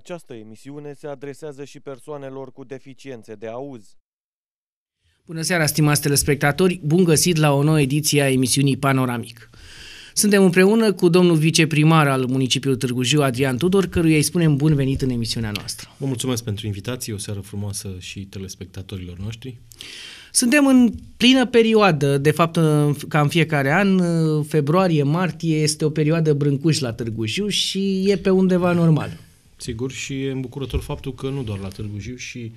Această emisiune se adresează și persoanelor cu deficiențe de auz. Bună seara, stimați telespectatori! Bun găsit la o nouă ediție a emisiunii Panoramic. Suntem împreună cu domnul viceprimar al municipiului Târgu Jiu, Adrian Tudor, căruia îi spunem bun venit în emisiunea noastră. Vă mulțumesc pentru invitație, o seară frumoasă și telespectatorilor noștri. Suntem în plină perioadă, de fapt ca în fiecare an, februarie-martie este o perioadă brâncuș la Târgu Jiu și e pe undeva normal sigur, și e îmbucurător faptul că nu doar la Târgu Jiu și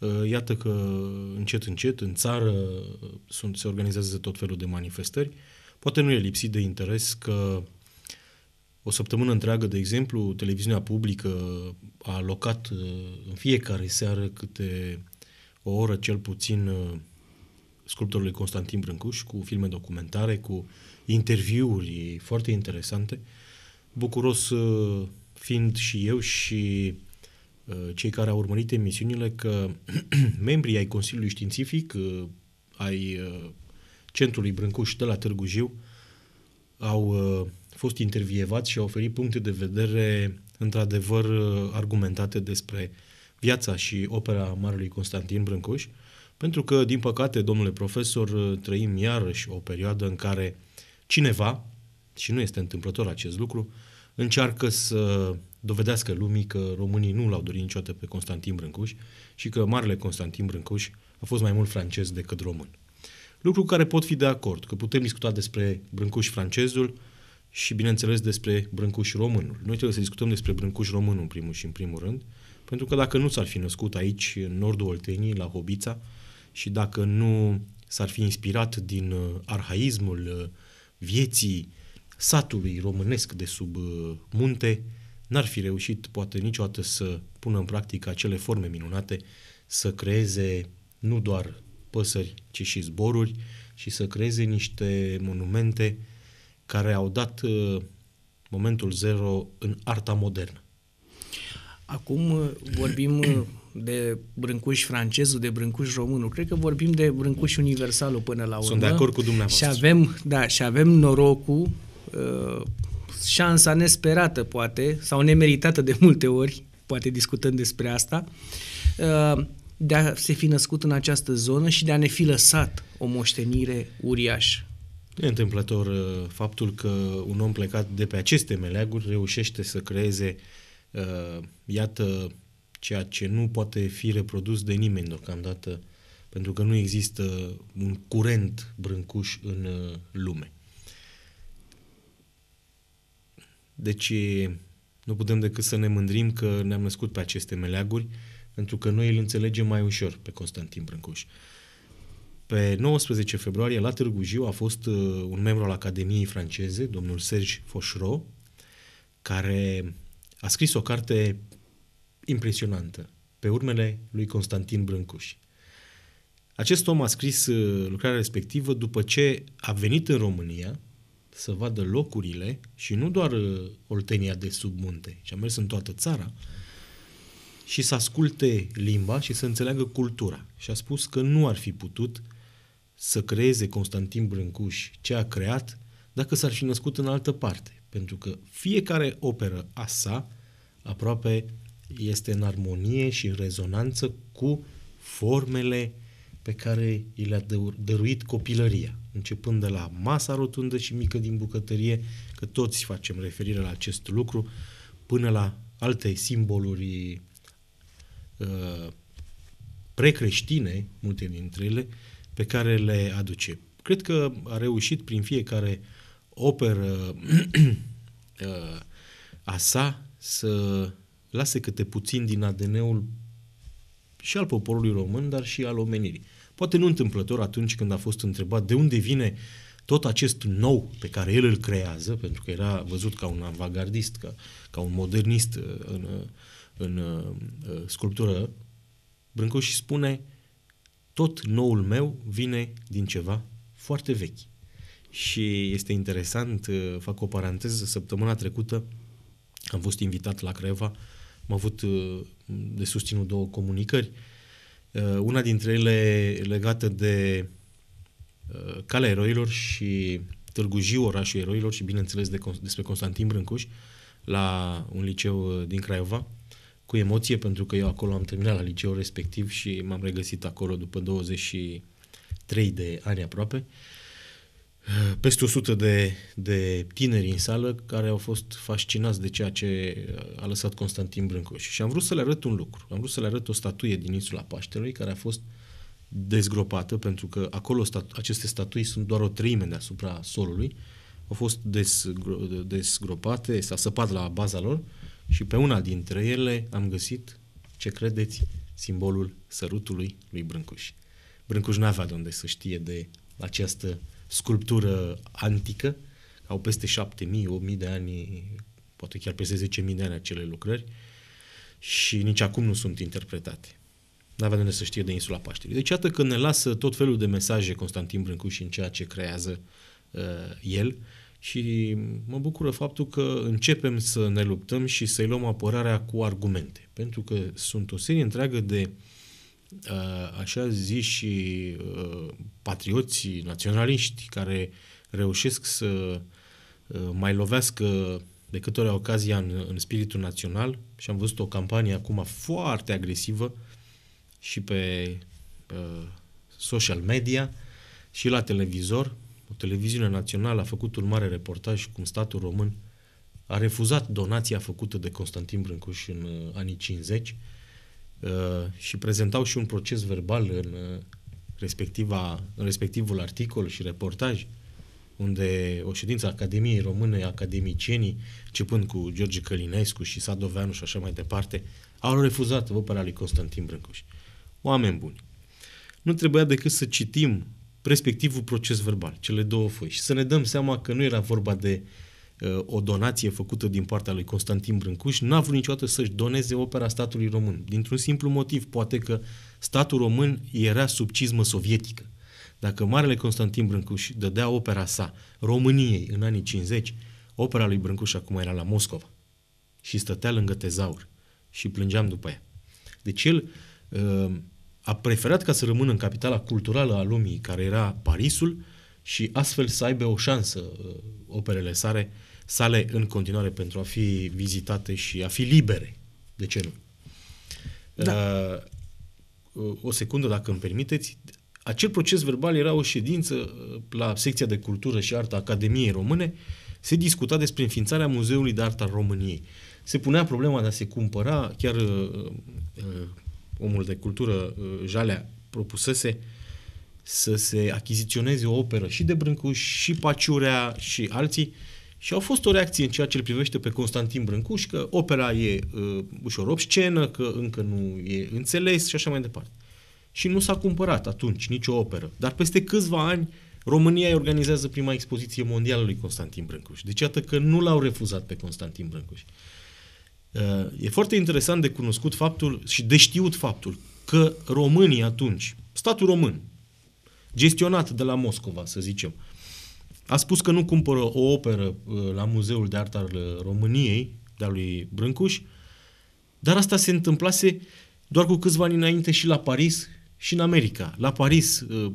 uh, iată că încet, încet, în țară uh, sunt, se organizează tot felul de manifestări. Poate nu e lipsit de interes că o săptămână întreagă, de exemplu, televiziunea publică a alocat uh, în fiecare seară câte o oră cel puțin uh, sculptorului Constantin Brâncuș cu filme documentare, cu interviuri foarte interesante. Bucuros uh, fiind și eu și uh, cei care au urmărit emisiunile că membrii ai Consiliului Științific, uh, ai uh, Centrului Brâncuș de la Târgu Jiu, au fost intervievați și au oferit puncte de vedere într-adevăr argumentate despre viața și opera Marelui Constantin Brâncuș, pentru că, din păcate, domnule profesor, trăim iarăși o perioadă în care cineva, și nu este întâmplător acest lucru, uh, încearcă să dovedească lumii că românii nu l-au dorit niciodată pe Constantin Brâncuș și că marele Constantin Brâncuș a fost mai mult francez decât român. Lucru cu care pot fi de acord, că putem discuta despre Brâncuș francezul și, bineînțeles, despre Brâncuș românul. Noi trebuie să discutăm despre Brâncuș românul în primul și în primul rând, pentru că dacă nu s-ar fi născut aici, în nordul Olteniei la Hobița, și dacă nu s-ar fi inspirat din uh, arhaismul uh, vieții satului românesc de sub uh, munte n-ar fi reușit poate niciodată să pună în practică acele forme minunate, să creeze nu doar păsări, ci și zboruri și să creeze niște monumente care au dat uh, momentul zero în arta modernă. Acum uh, vorbim de brâncuș francezul, de brâncuș românul. Cred că vorbim de brâncuș universalul până la urmă. Sunt de acord cu dumneavoastră. Și avem, da, și avem norocul uh, șansa nesperată, poate, sau nemeritată de multe ori, poate discutând despre asta, uh, de a se fi născut în această zonă și de a ne fi lăsat o moștenire uriașă. E întâmplător uh, faptul că un om plecat de pe aceste meleaguri reușește să creeze, uh, iată, ceea ce nu poate fi reprodus de nimeni deocamdată, pentru că nu există un curent brâncuș în uh, lume. Deci nu putem decât să ne mândrim că ne-am născut pe aceste meleaguri, pentru că noi îl înțelegem mai ușor pe Constantin Brâncuș. Pe 19 februarie, la Târgu Jiu, a fost uh, un membru al Academiei franceze, domnul Serge Foșro, care a scris o carte impresionantă, pe urmele lui Constantin Brâncuș. Acest om a scris uh, lucrarea respectivă după ce a venit în România, să vadă locurile și nu doar uh, Oltenia de sub munte, și a mers în toată țara, și să asculte limba și să înțeleagă cultura. Și a spus că nu ar fi putut să creeze Constantin Brâncuș ce a creat dacă s-ar fi născut în altă parte. Pentru că fiecare operă a sa aproape este în armonie și în rezonanță cu formele pe care i le-a dăruit copilăria, începând de la masa rotundă și mică din bucătărie, că toți facem referire la acest lucru, până la alte simboluri uh, precreștine, multe dintre ele, pe care le aduce. Cred că a reușit prin fiecare operă uh, a sa să lase câte puțin din ADN-ul și al poporului român, dar și al omenirii. Poate nu întâmplător atunci când a fost întrebat de unde vine tot acest nou pe care el îl creează, pentru că era văzut ca un avangardist, ca, ca un modernist uh, în, uh, în, în uh, sculptură, Brâncoș și spune tot noul meu vine din ceva foarte vechi. Și este interesant, fac o paranteză, săptămâna trecută am fost invitat la Creva, am avut de susținut două comunicări, uh, Uh, una dintre ele legată de uh, Calea Eroilor și Târgu Jiu, orașul eroilor și bineînțeles de, despre Constantin Brâncuș la un liceu uh, din Craiova cu emoție pentru că eu acolo am terminat la liceul respectiv și m-am regăsit acolo după 23 de ani aproape. Uh, peste 100 de, de tineri în sală care au fost fascinați de ceea ce a lăsat Constantin Brâncoș. Și am vrut să le arăt un lucru. Am vrut să le arăt o statuie din insula Paștelui care a fost dezgropată, pentru că acolo statu- aceste statui sunt doar o treime deasupra solului. Au fost desgro- desgropate, s-a săpat la baza lor și pe una dintre ele am găsit, ce credeți, simbolul sărutului lui Brâncuș. Brâncuș n-avea de unde să știe de această uh, sculptură antică, au peste 7.000-8.000 de ani, poate chiar peste 10.000 de ani acele lucrări și nici acum nu sunt interpretate. N-avea de să știe de insula Paștelui. Deci iată că ne lasă tot felul de mesaje Constantin Brâncuș în ceea ce creează uh, el și mă bucură faptul că începem să ne luptăm și să-i luăm apărarea cu argumente. Pentru că sunt o serie întreagă de uh, Uh, așa zis și uh, patrioții naționaliști care reușesc să uh, mai lovească de câte ori ocazia în, în spiritul național și am văzut o campanie acum foarte agresivă și pe uh, social media și la televizor. O televiziune națională a făcut un mare reportaj cum statul român a refuzat donația făcută de Constantin Brâncuș în uh, anii 50 Uh, și prezentau și un proces verbal în, uh, respectiva, în respectivul articol și reportaj, unde o ședință Academiei Române, academicienii, începând cu George Călinescu și Sadoveanu și așa mai departe, au refuzat opera lui Constantin Brâncuș. Oameni buni, nu trebuia decât să citim respectivul proces verbal, cele două foi, și să ne dăm seama că nu era vorba de uh, o donație făcută din partea lui Constantin Brâncuș, n-a vrut niciodată să-și doneze opera statului român. Dintr-un simplu motiv, poate că statul român era sub cizmă sovietică. Dacă Marele Constantin Brâncuș dădea opera sa României în anii 50, opera lui Brâncuș acum era la Moscova și stătea lângă tezaur și plângeam după ea. Deci el uh, a preferat ca să rămână în capitala culturală a lumii, care era Parisul, și astfel să aibă o șansă uh, operele sale, sale în continuare pentru a fi vizitate și a fi libere. De ce nu? Da. Uh, o secundă, dacă îmi permiteți. Acel proces verbal era o ședință uh, la secția de cultură și artă Academiei Române. Se discuta despre înființarea Muzeului de Artă al României. Se punea problema de a se cumpăra, chiar uh, uh, omul de cultură, uh, Jalea, propusese uh, să se achiziționeze o operă și de Brâncuș, și Paciurea, și alții. Și au fost o reacție în ceea ce îl privește pe Constantin Brâncuș, că opera e uh, ușor obscenă, că încă nu e înțeles și așa mai departe. Și nu s-a cumpărat atunci nicio operă. Dar peste câțiva ani România îi organizează prima expoziție mondială lui Constantin Brâncuș. Deci iată că nu l-au refuzat pe Constantin Brâncuș. Uh, e foarte interesant de cunoscut faptul și de știut faptul că românii atunci, statul român, gestionat de la Moscova, să zicem. A spus că nu cumpără o operă uh, la Muzeul de Artă al uh, României, de-a lui Brâncuș, dar asta se întâmplase doar cu câțiva ani înainte și la Paris și în America. La Paris, uh,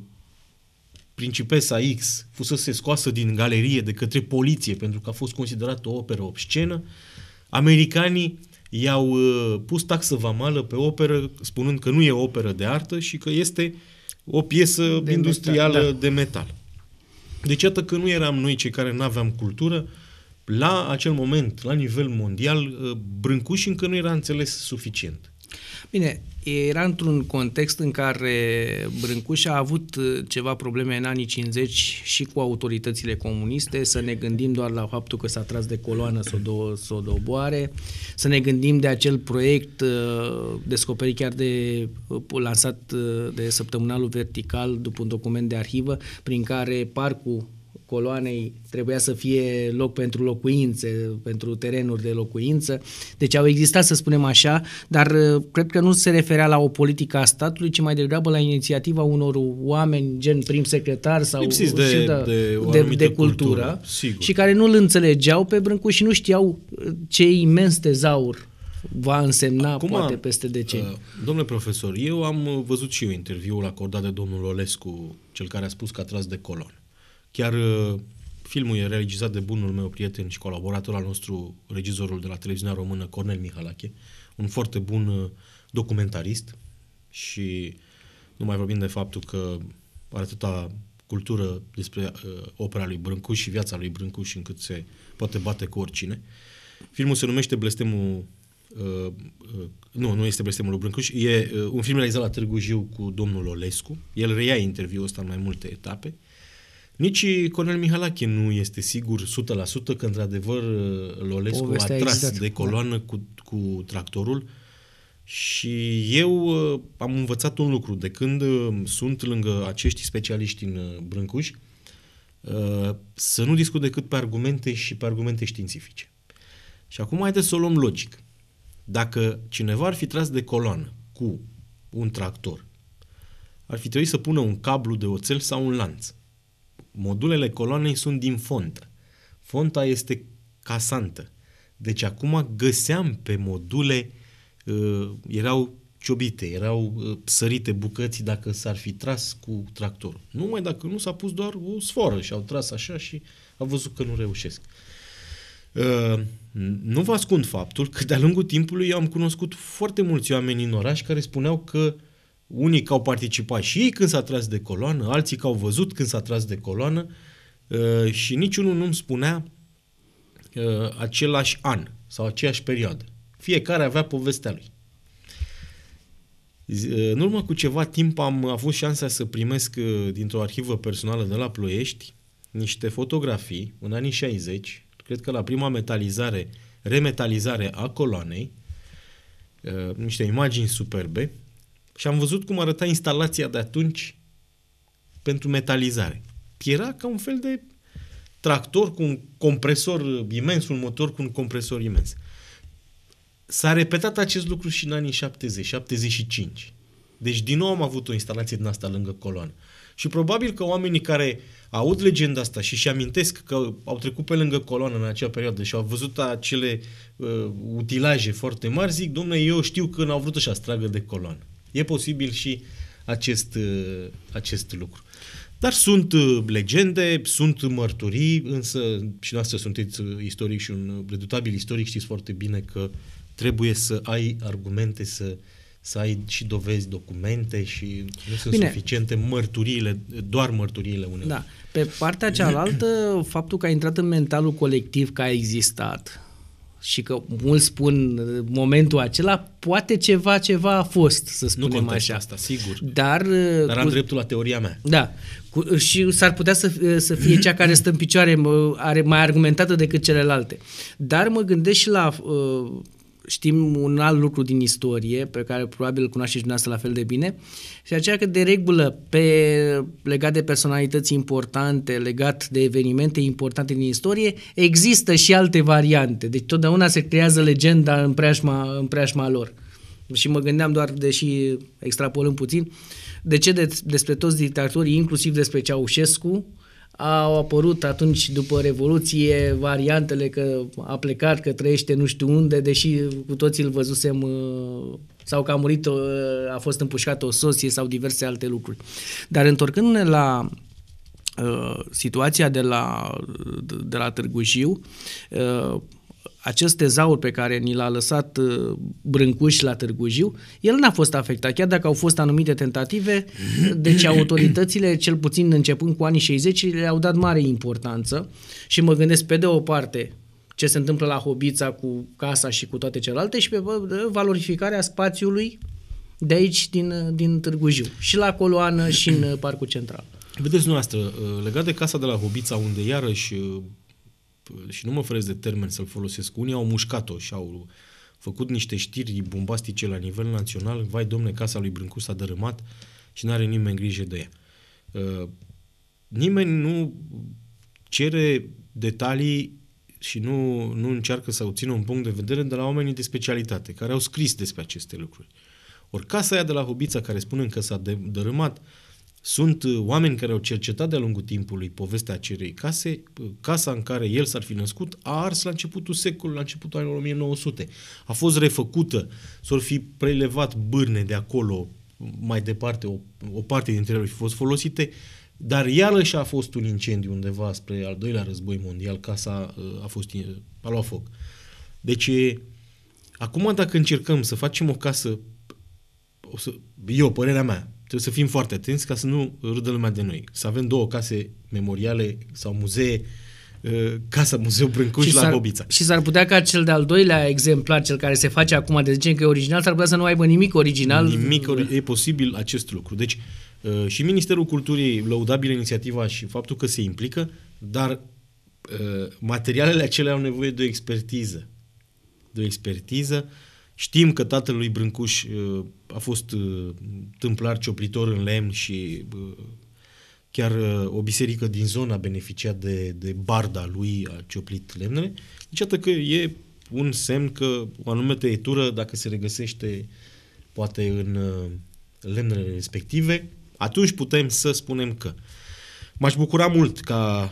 Principesa X fusese scoasă din galerie de către poliție pentru că a fost considerată o operă obscenă. Americanii i-au pus taxă vamală pe operă, spunând că nu e o operă de artă și că este uh, o piesă de industrială metal, da. de metal. Deci iată că nu eram noi cei care nu aveam cultură, la acel moment, la nivel mondial, ă, Brâncuș încă nu era înțeles suficient. Bine, era într-un context în care Brâncuș a avut uh, ceva probleme în anii 50 și cu autoritățile comuniste, să ne gândim doar la faptul că s-a tras de coloană să o, să o doboare, să ne gândim de acel proiect uh, descoperit chiar de uh, lansat de săptămânalul vertical după un document de arhivă prin care parcul coloanei trebuia să fie loc pentru locuințe, pentru terenuri de locuință. Deci au existat, să spunem așa, dar uh, cred că nu se referea la o politică a statului, ci mai degrabă la inițiativa unor oameni, gen prim secretar sau de, de, de, de, de cultură, cultură sigur. și care nu îl înțelegeau pe Brâncu și nu știau uh, ce imens tezaur va însemna Acum, poate peste decenii. Uh, domnule profesor, eu am văzut și eu interviul acordat de domnul Olescu, cel care a spus că a tras de colon. Chiar uh, filmul e realizat de bunul meu prieten și colaborator al nostru, regizorul de la televiziunea română, Cornel Mihalache, un foarte bun uh, documentarist și nu mai vorbim de faptul că are atâta cultură despre uh, opera lui Brâncuș și viața lui Brâncuș încât se poate bate cu oricine. Filmul se numește Blestemul Uh, uh, nu, nu este Blestemul lui Brâncuș, e uh, un film realizat la Târgu Jiu cu domnul Olescu. El reia interviul ăsta în mai multe etape. Uh, nici Cornel Mihalache nu este sigur 100% că într-adevăr Lolescu Povestea a tras exact, de da. coloană da. cu, cu tractorul și eu uh, am învățat un lucru. De când uh, sunt lângă acești specialiști în uh, Brâncuș, să nu discut decât pe argumente și pe argumente științifice. Și acum haideți să o luăm logic. Dacă cineva ar fi tras de coloană cu un tractor, ar fi trebuit să pună un cablu de oțel sau un lanț modulele coloanei sunt din fontă. Fonta este casantă. Deci acum găseam pe module, uh, erau ciobite, erau uh, sărite bucăți dacă s-ar fi tras cu tractorul. Numai dacă nu s-a pus doar o sforă și au tras așa și au văzut că nu reușesc. Uh, nu vă ascund faptul că de-a lungul timpului eu am cunoscut foarte mulți oameni în oraș care spuneau că unii că au participat și ei când s-a tras de coloană, alții că au văzut când s-a tras de coloană uh, și niciunul nu îmi spunea uh, același an sau aceeași perioadă. Fiecare avea povestea lui. Uh, în urmă cu ceva timp am avut șansa să primesc uh, dintr-o arhivă personală de la Ploiești niște fotografii în anii 60, cred că la prima metalizare, remetalizare a coloanei, uh, niște imagini superbe și am văzut cum arăta instalația de atunci pentru metalizare. Era ca un fel de tractor cu un compresor imens, un motor cu un compresor imens. S-a repetat acest lucru și în anii 70, 75. Deci din nou am avut o instalație din asta lângă coloană. Și probabil că oamenii care aud legenda asta și și amintesc că au trecut pe lângă coloană în acea perioadă și au văzut acele uh, utilaje foarte mari, zic, domnule, eu știu că n-au vrut să-și de coloană. E posibil și acest, uh, acest lucru. Dar sunt uh, legende, sunt mărturii, însă și noastră sunteți uh, istoric și un redutabil istoric, știți foarte bine că trebuie să ai argumente, să, să ai și dovezi, documente și nu sunt Bine. suficiente mărturiile, doar mărturiile uneori. Da. Pe partea cealaltă, faptul că a intrat în mentalul colectiv că a existat, și că mulți spun uh, momentul acela, poate ceva, ceva a fost, să spunem nu așa. asta, sigur. Dar, uh, Dar am cu, dreptul la teoria mea. Da. Cu, uh, și s-ar putea să, să fie cea care stă în picioare, are mai argumentată decât celelalte. Dar mă gândesc și la uh, știm un alt lucru din istorie, pe care probabil îl cunoașteți dumneavoastră la fel de bine, și aceea că de regulă, pe, legat de personalități importante, legat de evenimente importante din istorie, există și alte variante. Deci totdeauna se creează legenda în preajma, în preajma lor. Și mă gândeam doar, deși extrapolăm puțin, de ce de, despre toți dictatorii, inclusiv despre Ceaușescu, au apărut atunci după Revoluție variantele că a plecat, că trăiește nu știu unde, deși cu toții îl văzusem uh, sau că a murit, uh, a fost împușcat o soție sau diverse alte lucruri. Dar întorcându-ne la uh, situația de la, de la Târgu Jiu, acest tezaur pe care ni l-a lăsat uh, Brâncuș la Târgu Jiu, el n-a fost afectat, chiar dacă au fost anumite tentative, deci autoritățile, cel puțin începând cu anii 60, le-au dat mare importanță și mă gândesc pe de o parte ce se întâmplă la Hobița cu casa și cu toate celelalte și pe valorificarea spațiului de aici, din, din Târgu Jiu, și la coloană și în Parcul Central. Vedeți dumneavoastră, uh, legat de casa de la Hobița, unde iarăși uh, și nu mă feresc de termen să-l folosesc, unii au mușcat-o și au făcut niște știri bombastice la nivel național, vai domne, casa lui Brâncu s-a dărâmat și n-are nimeni grijă de ea. Uh, nimeni nu cere detalii și nu, nu încearcă să obțină un punct de vedere de la oamenii de specialitate, care au scris despre aceste lucruri. Ori casa aia de la Hobița, care spune că s-a dărâmat, uh, sunt uh, oameni care au cercetat de-a lungul timpului povestea acelei case. Uh, casa în care el s-ar fi născut a ars la începutul secolului, la începutul anilor 1900. A fost refăcută, s ar fi prelevat bârne de acolo, mai departe, o, o parte dintre ele au fi fost folosite, dar iarăși a fost un incendiu undeva spre al doilea război mondial, casa uh, a, fost, a luat foc. Deci, acum dacă încercăm să facem o casă, o să, eu, părerea mea, Trebuie să fim foarte atenți ca să nu râdă lumea de noi. Să avem două case memoriale sau muzee uh, Casa Muzeu Brâncuș și la Bobița. Și s-ar putea ca cel de-al doilea exemplar, cel care se face acum, de zicem că e original, s-ar putea să nu aibă nimic original. Nimic ori- e posibil acest lucru. Deci uh, și Ministerul Culturii lăudabilă inițiativa și faptul că se implică, dar uh, materialele acelea au nevoie de o expertiză. De o expertiză uh, Știm că tatăl lui Brâncuș uh, a fost uh, tâmplar cioplitor în lemn și uh, chiar o biserică din zona a beneficiat de, de barda lui, a cioplit lemnele. Deci atât că e un semn că o anume tăietură, dacă se regăsește poate în lemnele respective, atunci putem să spunem că. M-aș bucura mult ca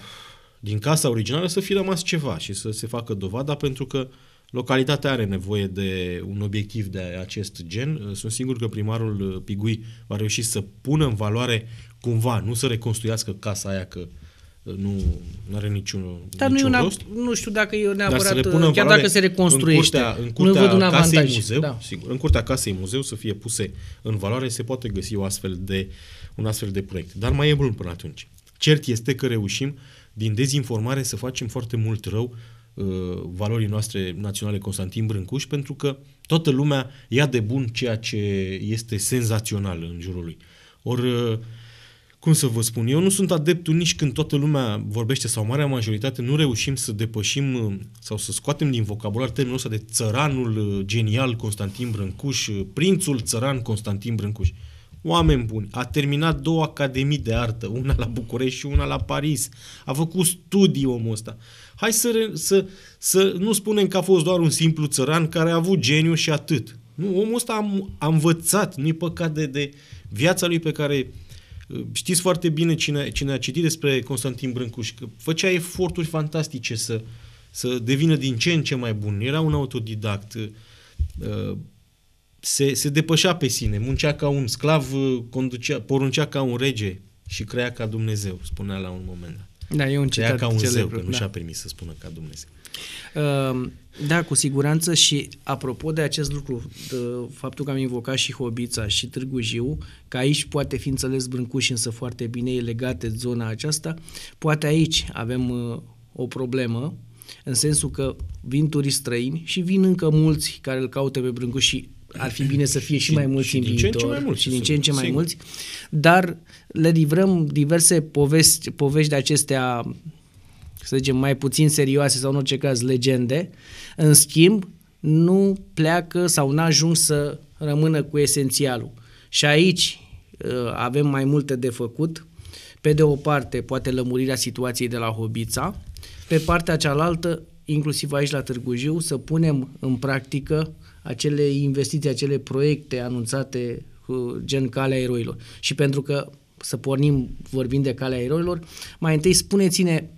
din casa originală să fi rămas ceva și să se facă dovada pentru că uh, Localitatea are nevoie de un obiectiv de acest gen. Uh, sunt sigur că primarul uh, Pigui va reuși să pună în valoare cumva, nu să reconstruiască casa aia că uh, nu are niciun, Dar niciun nu, rost. Nu știu dacă e neapărat, chiar valoare, dacă se reconstruiește, în curtea, în curtea nu văd un avantaj. Muzeu, da. sigur, în curtea casei muzeu să fie puse în valoare, se poate găsi o astfel de, un astfel de proiect. Dar mai e mult până atunci. Cert este că reușim din dezinformare să facem foarte mult rău Uh, valorii noastre naționale Constantin Brâncuș, pentru că toată lumea ia de bun ceea ce este senzațional în jurul lui. Ori, uh, cum să vă spun, eu nu sunt adeptul nici când toată lumea vorbește sau marea majoritate nu reușim să depășim uh, sau să scoatem din vocabular termenul ăsta de țăranul genial Constantin Brâncuș, prințul țăran Constantin Brâncuș. Oameni buni, a terminat două academii de artă, una la București și una la Paris. A făcut studii omul ăsta. Hai să, să, să nu spunem că a fost doar un simplu țăran care a avut geniu și atât. Nu, omul ăsta a, a învățat, nu-i păcat de, de viața lui pe care uh, știți foarte bine cine, cine a citit despre Constantin Brâncuș, că făcea eforturi fantastice să, să devină din ce în ce mai bun. Era un autodidact, uh, se, se depășea pe sine, muncea ca un sclav, uh, conducea, poruncea ca un rege și crea ca Dumnezeu, spunea la un moment dat. Da, e un citat ca un celebru, zeu, că nu da. și-a permis să spună ca Dumnezeu. Ehm, da, cu siguranță și apropo de acest lucru, de faptul că am invocat și Hobița și Târgu Jiu, că aici poate fi înțeles Brâncuș, însă foarte bine e legate zona aceasta, poate aici avem uh, o problemă, în sensul că vin turiști străini și vin încă mulți care îl caută pe Brâncuș și ar fi bine să fie și, și mai mulți și în din viitor, ce în ce mai mulți, și din ce în ce mai sigur. mulți, dar le livrăm diverse povești, povești de acestea, să zicem, mai puțin serioase sau în orice caz legende, în schimb nu pleacă sau nu ajung să rămână cu esențialul. Și aici uh, avem mai multe de făcut. Pe de o parte, poate lămurirea situației de la Hobita. pe partea cealaltă, inclusiv aici la Târgu Jiu, să punem în practică uh, acele investiții, acele proiecte anunțate cu gen calea eroilor. Și pentru că să pornim vorbind de calea eroilor, mai întâi spuneți-ne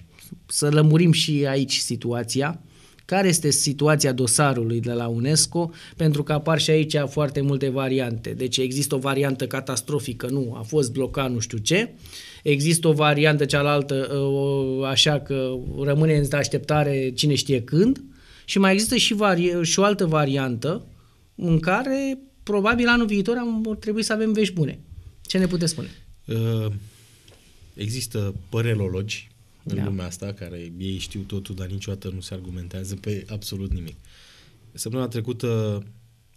să lămurim și aici situația, care este situația dosarului de la UNESCO, pentru că apar și aici foarte multe variante. Deci există o variantă catastrofică, nu, a fost blocat nu știu ce, există o variantă cealaltă, ă, așa că rămâne în așteptare cine știe când, și mai există și, vari- și o altă variantă în care probabil anul viitor am trebui să avem vești bune. Ce ne puteți spune? Uh, există părelologi în da. lumea asta, care ei știu totul, dar niciodată nu se argumentează pe absolut nimic. Săptămâna trecută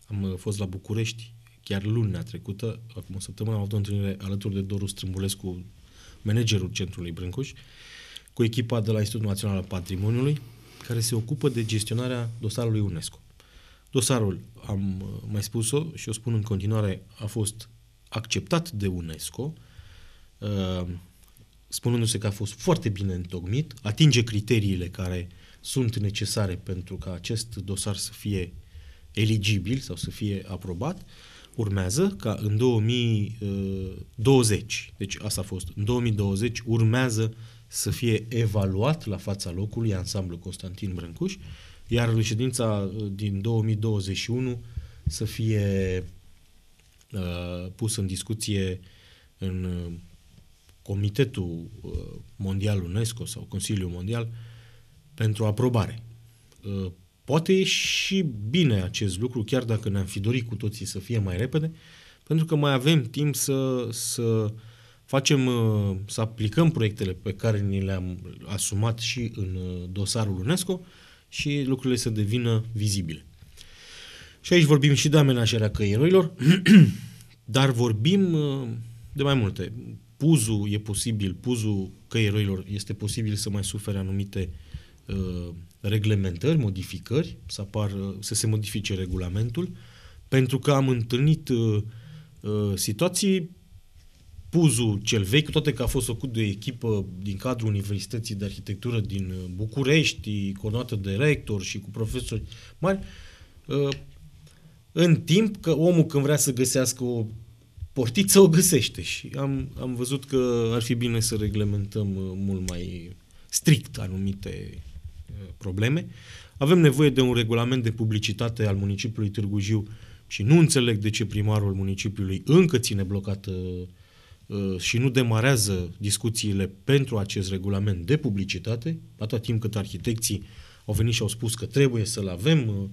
am fost la București, chiar lunea trecută, acum o săptămână, am avut o întâlnire alături de Doru Strâmbulescu, managerul Centrului Brâncuș, cu echipa de la Institutul Național al Patrimoniului, care se ocupă de gestionarea dosarului UNESCO. Dosarul, am uh, mai spus-o și o spun în continuare, a fost acceptat de UNESCO, uh, spunându-se că a fost foarte bine întocmit, atinge criteriile care sunt necesare pentru ca acest dosar să fie eligibil sau să fie aprobat, urmează ca în 2020, uh, deci asta a fost, în 2020 urmează să fie evaluat la fața locului ansamblu Constantin Brâncuș, iar reședința uh, din 2021 să fie uh, pus în discuție în uh, Comitetul uh, Mondial UNESCO sau Consiliul Mondial pentru aprobare. Uh, poate e și bine acest lucru, chiar dacă ne-am fi dorit cu toții să fie mai repede, pentru că mai avem timp să, să uh, facem, uh, să aplicăm proiectele pe care ni le-am asumat și în uh, dosarul UNESCO și lucrurile să devină vizibile. Și aici vorbim și de amenajarea căierilor, dar vorbim uh, de mai multe. Puzul e posibil, puzul căierilor este posibil să mai sufere anumite reglementări, modificări, să, apar, să se modifice regulamentul, pentru că am întâlnit uh, situații Puzul cel vechi, cu toate că a fost făcut de o echipă din cadrul Universității de Arhitectură din uh, București, coronată de rector și cu profesori mari, uh, în timp că omul când vrea să găsească o portiță, o găsește și am, am văzut că ar fi bine să reglementăm uh, mult mai strict anumite probleme. Avem nevoie de un regulament de publicitate al municipiului Târgu Jiu și nu înțeleg de ce primarul municipiului încă ține blocată uh, Uh, și nu demarează discuțiile pentru acest regulament de publicitate, atâta timp cât arhitecții au venit și au spus că trebuie să-l avem,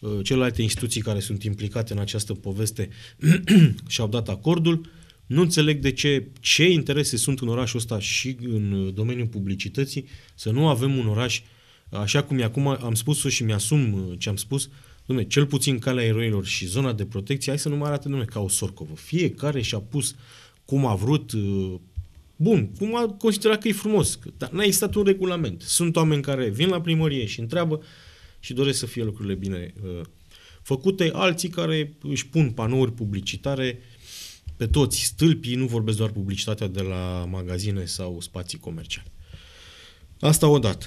uh, uh, celelalte instituții care sunt implicate în această poveste și-au dat acordul, nu înțeleg de ce, ce interese sunt în orașul ăsta și în domeniul publicității să nu avem un oraș, așa cum e acum, am spus-o și mi-asum ce am spus, Dumne, cel puțin calea eroilor și zona de protecție, hai să nu mai arate, dumne, ca o sorcovă. Fiecare și-a pus cum a vrut, uh, bun, cum a considerat că e frumos. Dar n-a existat un regulament. Sunt oameni care vin la primărie și întreabă și doresc să fie lucrurile bine uh, făcute, alții care își pun panouri publicitare pe toți stâlpii, nu vorbesc doar publicitatea de la magazine sau spații comerciale. Asta odată.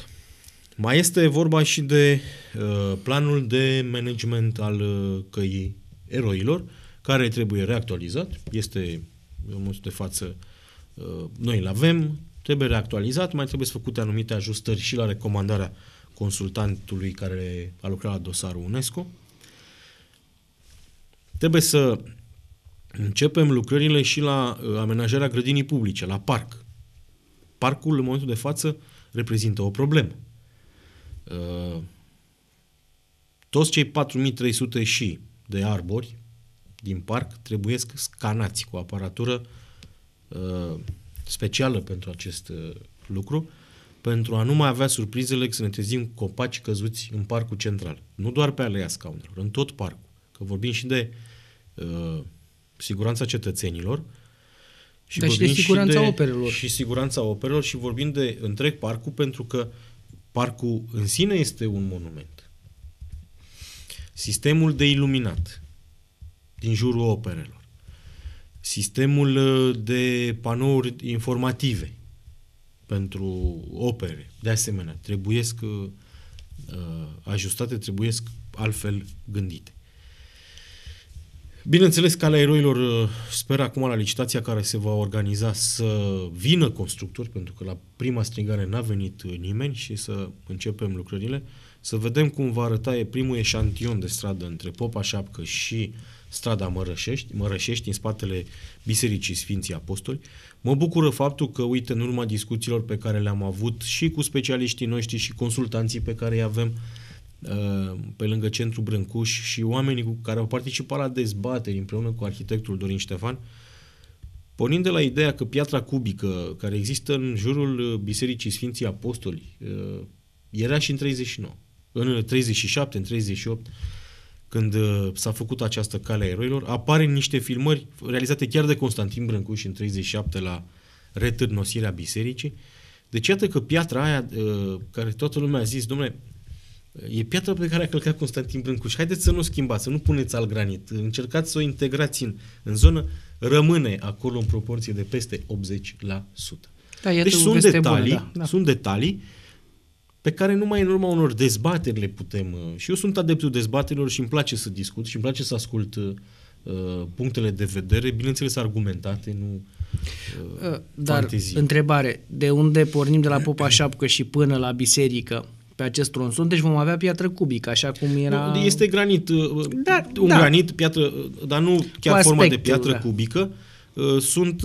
Mai este vorba și de uh, planul de management al uh, căii eroilor, care trebuie reactualizat. Este în momentul de față uh, noi îl avem, trebuie reactualizat, mai trebuie să făcute anumite ajustări și la recomandarea consultantului care a lucrat la dosarul UNESCO. Trebuie să începem lucrările și la uh, amenajarea grădinii publice, la parc. Parcul, în momentul de față, reprezintă o problemă. Uh, toți cei 4300 și de arbori din parc trebuie scanați cu aparatură uh, specială pentru acest uh, lucru, pentru a nu mai avea surprizele să ne trezim copaci căzuți în parcul central. Nu doar pe aleea scaunelor, în tot parcul. Că vorbim și de uh, siguranța cetățenilor, și Dar și de siguranța și de, operelor. Și siguranța operelor și vorbim de întreg parcul pentru că parcul în sine este un monument. Sistemul de iluminat, din jurul operelor. Sistemul uh, de panouri informative pentru opere, de asemenea, trebuiesc uh, uh ajustate, trebuiesc altfel gândite. Bineînțeles, calea eroilor uh, sper acum la licitația care se va organiza să vină constructori, pentru că la prima strigare n-a venit nimeni și să începem lucrările, să vedem cum va arăta e primul eșantion de stradă între Popa Șapcă și uh, strada Mărășești, Mărășești, în spatele Bisericii Sfinții Apostoli. Mă bucură faptul că, uite, în urma discuțiilor pe care le-am avut și cu specialiștii noștri și consultanții pe care îi avem uh, pe lângă Centrul Brâncuș și oamenii cu care au participat la dezbateri împreună cu arhitectul Dorin Ștefan, pornind de la ideea că piatra cubică care există în jurul Bisericii Sfinții Apostoli uh, era și în 39, în 37, în 38, când uh, s-a făcut această cale a eroilor, apare niște filmări realizate chiar de Constantin Brâncuș în 37 la retârnosirea bisericii. Deci iată că piatra aia uh, care toată lumea a zis, domnule, uh, e piatra pe care a călcat Constantin Brâncuș, haideți să nu schimbați, să nu puneți al granit, încercați să o integrați în, în zonă, rămâne acolo în proporție de peste 80%. Da, deci da, da. sunt detalii, bună, da, detalii, sunt detalii pe care numai în urma unor dezbateri le putem. Uh, și eu sunt adeptul dezbaterilor și îmi place să discut și îmi place să ascult uh, uh punctele de vedere, bineînțeles argumentate, nu uh, uh, Dar, fantezii. întrebare, de unde pornim de la Popa Șapcă și până la biserică? pe acest tronson, deci vom avea piatră cubică, așa cum era... Este granit, da, un da. granit, piatră, dar nu chiar Cu forma de piatră da. cubică. Sunt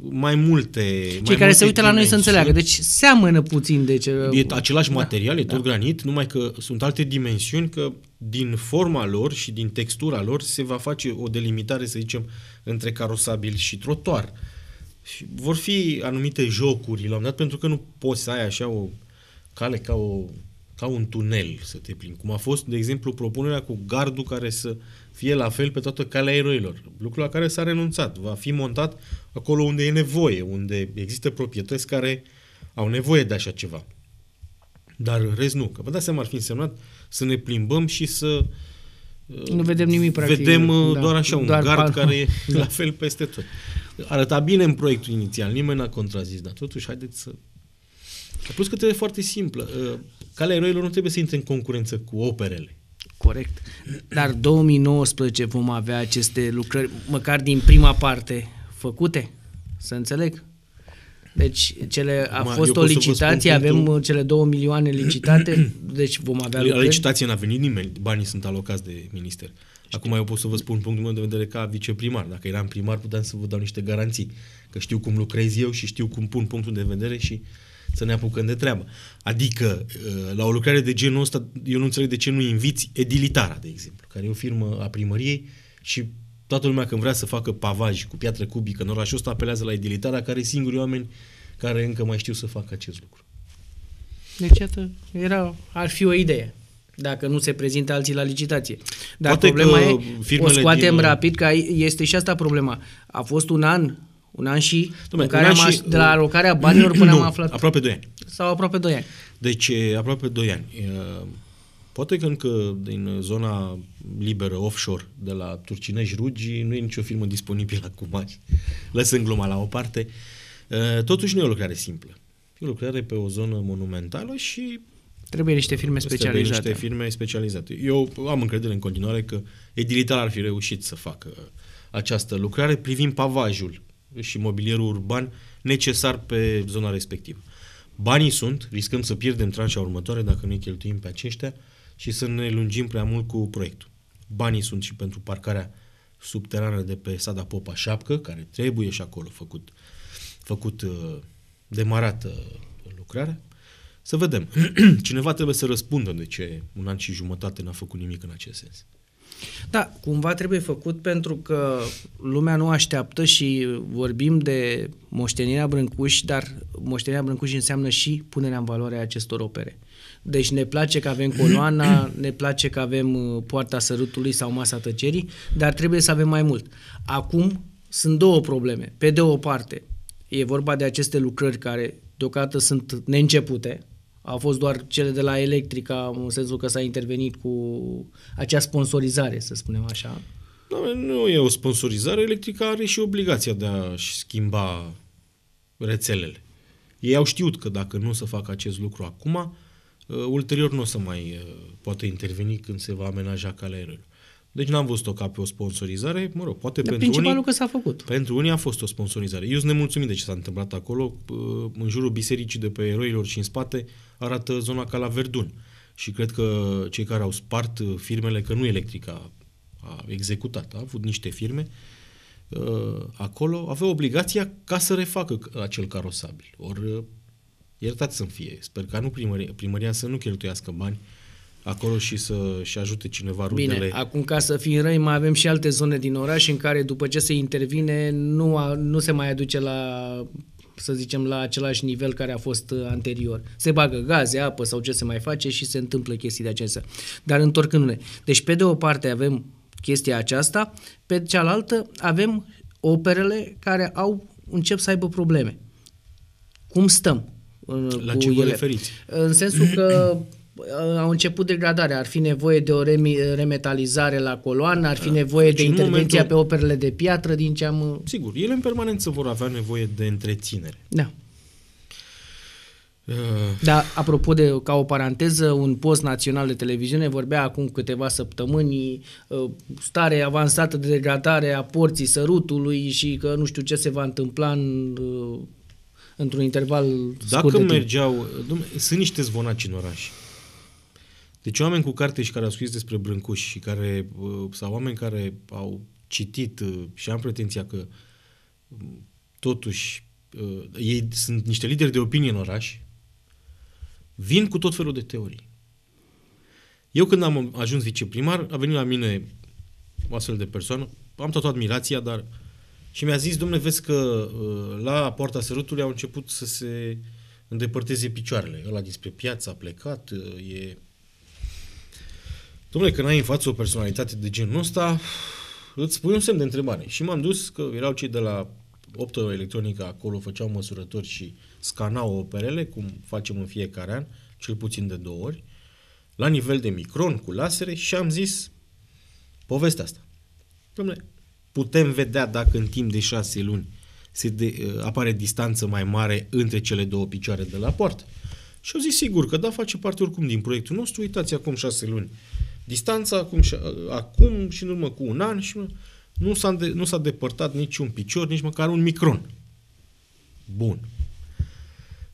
mai multe... Cei mai care multe se uită la noi să înțeleagă. Deci seamănă puțin de ce... E același da. material, e da. tot da. granit, numai că sunt alte dimensiuni, că din forma lor și din textura lor se va face o delimitare, să zicem, între carosabil și trotuar. Și vor fi anumite jocuri la un dat, pentru că nu poți să ai așa o cale ca, o, ca un tunel să te plimbi. Cum a fost, de exemplu, propunerea cu gardul care să uh, fie la fel pe toată calea eroilor, lucru la care s-a renunțat. Va fi montat acolo unde e nevoie, unde există proprietăți care au nevoie de așa ceva. Dar în rest nu, că vă dați seama ar fi însemnat să ne plimbăm și să uh, nu vedem nimic practic. Vedem uh, da, doar așa un doar gard pal- care e da. la fel peste tot. Arăta bine în proiectul inițial, nimeni n-a contrazis, dar totuși haideți să... Plus că trebuie foarte simplă. Uh, calea eroilor nu trebuie să intre în concurență cu operele corect, dar 2019 vom avea aceste lucrări, măcar din prima parte, făcute, să înțeleg? Deci cele, a Ma, fost o licitație, avem punctul... Uh, cele două milioane licitate, deci vom avea lucrări. La licitație n-a venit nimeni, banii sunt alocați de minister. Acum eu pot să vă spun punctul meu de vedere ca viceprimar. Dacă eram primar, puteam să vă dau niște garanții. Că știu cum lucrez eu și știu cum pun punctul de vedere și uh, să ne apucăm de treabă. Adică, uh, la o lucrare de genul ăsta, eu nu înțeleg de ce nu inviți Edilitara, de exemplu, care e o firmă a primăriei și toată lumea când vrea să facă pavaj cu piatră cubică în orașul ăsta apelează la Edilitara, care e singurii oameni care încă mai știu să facă acest lucru. Deci, iată, era, ar fi o idee dacă nu se prezintă alții la licitație. Dar Poate problema e, o scoatem din... rapid, că este și asta problema. A fost un an un an și, Dumne, un an am și de la alocarea banilor până nu, am aflat. Aproape 2 ani. Sau aproape 2 ani. Deci aproape 2 ani. Poate că încă din zona liberă, offshore, de la Turcinești Rugi, nu e nicio firmă disponibilă acum. Lăsând gluma la o parte. Totuși nu e o lucrare simplă. E o lucrare pe o zonă monumentală și Trebuie niște firme specializate. Trebuie niște firme specializate. Eu am încredere în continuare că Edilital ar fi reușit să facă această lucrare privind pavajul și mobilierul urban necesar pe zona respectivă. Banii sunt, riscăm să pierdem tranșa următoare dacă nu cheltuim pe aceștia și să ne lungim prea mult cu proiectul. Banii sunt și pentru parcarea subterană de pe Sada Popa Șapcă, care trebuie și acolo făcut, făcut uh, demarată lucrarea. Să vedem. Cineva trebuie să răspundă de ce un an și jumătate n-a făcut nimic în acest sens. Da, cumva trebuie făcut pentru că lumea nu așteaptă și vorbim de moștenirea Brâncuși, dar moștenirea Brâncuși înseamnă și punerea în valoare a acestor opere. Deci ne place că avem coloana, ne place că avem uh, poarta sărutului sau masa tăcerii, dar trebuie să avem mai mult. Acum sunt două probleme. Pe de o parte, e vorba de aceste lucrări care deocamdată sunt neîncepute, au fost doar cele de la Electrica, în sensul că s-a intervenit cu acea sponsorizare, să spunem așa. Da, nu e o sponsorizare, Electrica are și obligația de a-și schimba rețelele. Ei au știut că dacă nu se facă acest lucru acum, uh, ulterior nu o să mai uh, poate interveni când se va amenaja calea aerului. Deci n-am văzut-o ca pe o sponsorizare, mă rog, poate Dar pentru principalul unii... că s-a făcut. Pentru unii a fost o sponsorizare. Eu sunt nemulțumit de ce s-a întâmplat acolo, în jurul bisericii de pe eroilor și în spate, arată zona ca la Verdun. Și cred că cei care au spart firmele, că nu Electrica a executat, a avut niște firme, uh, acolo aveau obligația ca să refacă acel carosabil. Ori uh, iertați să-mi fie. Sper ca nu primăria, primăria să nu cheltuiască bani acolo și să și ajute cineva rudele. Bine, acum ca să fim răi, mai avem și alte zone din oraș în care după ce se intervine nu, a, nu se mai aduce la să zicem, la același nivel care a fost uh, anterior. Se bagă gaze, apă sau ce se mai face și se întâmplă chestii de acestea. Dar întorcându-ne, deci pe de o parte avem chestia aceasta, pe cealaltă avem operele care au încep să aibă probleme. Cum stăm? În, uh, la cu ce vă referiți? În sensul că au început degradarea, ar fi nevoie de o remetalizare la coloană, ar fi da. nevoie deci de intervenția momentul... pe operele de piatră din ce am... Uh, Sigur, ele în permanență vor avea nevoie de întreținere. Da. Da, apropo de, ca o paranteză, un post național de televiziune vorbea acum câteva săptămâni uh, stare avansată de degradare a porții sărutului și că nu știu ce se va întâmpla în într-un interval Dacă scurt de timp. mergeau... sunt niște zvonaci în oraș. Deci oameni cu carte și care au scris despre Brâncuși și care, uh, sau oameni care au citit uh, și am pretenția că mm, totuși uh, ei sunt niște lideri de opinie în oraș, vin cu tot felul de teorii. Eu când am ajuns viceprimar, a venit la mine o astfel de persoană, am toată admirația, dar și mi-a zis, domnule, vezi că la poarta sărutului au început să se îndepărteze picioarele. Ăla dinspre piață a plecat, e Domnule, când ai în față o personalitate de genul ăsta, îți pui un semn de întrebare. Și m-am dus, că erau cei de la optoelectronică acolo, făceau măsurători și scanau operele, cum facem în fiecare an, cel puțin de două ori, la nivel de micron, cu lasere și am zis povestea asta. Domnule, putem vedea dacă în timp de șase luni se de, ă, apare distanță mai mare între cele două picioare de la poartă. Și au zis sigur că da, face parte oricum din proiectul nostru, uitați acum șase luni distanța acum și, acum și în urmă cu un an și nu s-a, de, nu s-a depărtat nici un picior, nici măcar un micron. Bun.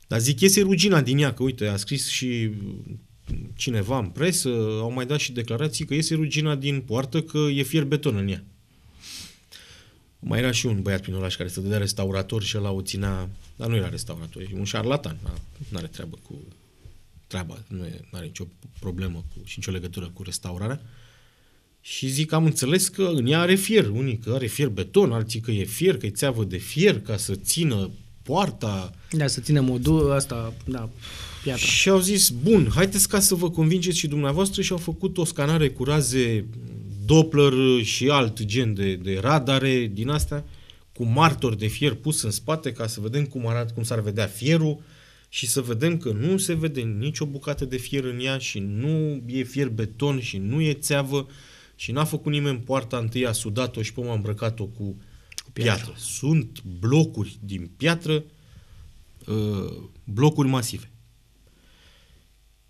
Dar zic, iese rugina din ea, că uite, a scris și cineva în presă, au mai dat și declarații că iese rugina din poartă, că e fier beton în ea. Mai era și un băiat prin oraș care se dădea restaurator și la o ținea, dar nu era restaurator, e un șarlatan, nu are treabă cu treaba, nu are nicio problemă cu, și nicio legătură cu restaurarea. Și zic, am înțeles că în ea are fier, unii că are fier beton, alții că e fier, că e țeavă de fier ca să țină poarta. Da, să țină modul asta, da, piatra. Și au zis, bun, haideți ca să vă convingeți și dumneavoastră și au făcut o scanare cu raze Doppler și alt gen de, de radare din astea, cu martor de fier pus în spate ca să vedem cum arată, cum s-ar vedea fierul, uh, și să vedem că nu se vede nicio bucată de fier în ea și nu e fier beton și nu e țeavă și n-a făcut nimeni poarta întâi, a sudat-o și pe a îmbrăcat-o cu piatră. piatră. Sunt blocuri din piatră, ă, blocuri masive.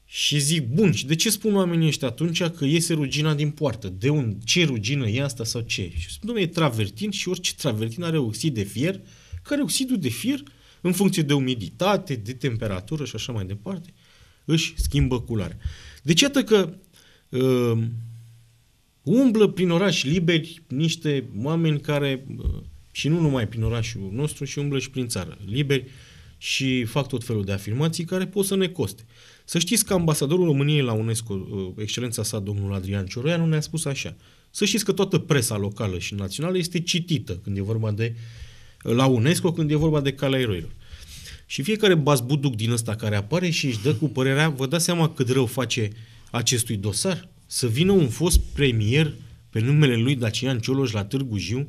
Și zic, bun, și de ce spun oamenii ăștia atunci că iese rugina din poartă? De un, ce rugină e asta sau ce? Și spun, domnule, e travertin și orice travertin are oxid de fier, care oxidul de fier în funcție de umiditate, de temperatură și așa mai departe, își schimbă culoarea. Deci iată că uh, umblă prin oraș liberi niște oameni care, uh, și nu numai prin orașul nostru, și umblă și prin țară, liberi și fac tot felul de afirmații care pot să ne coste. Să știți că ambasadorul României la UNESCO, uh, excelența sa, domnul Adrian Cioroianu, ne-a spus așa. Să știți că toată presa locală și națională este citită când e vorba de uh, la UNESCO când e vorba de calea eroilor. Și fiecare bazbuduc din ăsta care apare și își dă cu părerea, vă dați seama cât rău face acestui dosar? Să vină un fost premier pe numele lui Dacian Cioloș la Târgu Jiu,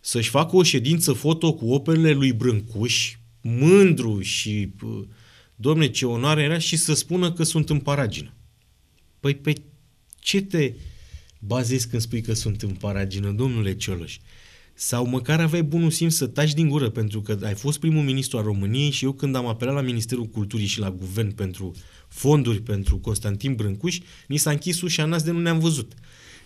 să-și facă o ședință foto cu operele lui Brâncuș, mândru și, domne, ce onoare era, și să spună că sunt în paragină. Păi pe ce te bazezi când spui că sunt în paragină, domnule Cioloș? Sau măcar aveai bunul simț să taci din gură, pentru că ai fost primul ministru al României și eu când am apelat la Ministerul Culturii și la Guvern pentru fonduri pentru Constantin Brâncuș, ni s-a închis ușa nas de nu ne-am văzut.